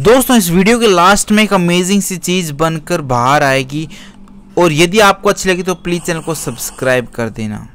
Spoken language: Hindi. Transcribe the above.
दोस्तों इस वीडियो के लास्ट में एक अमेजिंग सी चीज़ बनकर बाहर आएगी और यदि आपको अच्छी लगी तो प्लीज़ चैनल को सब्सक्राइब कर देना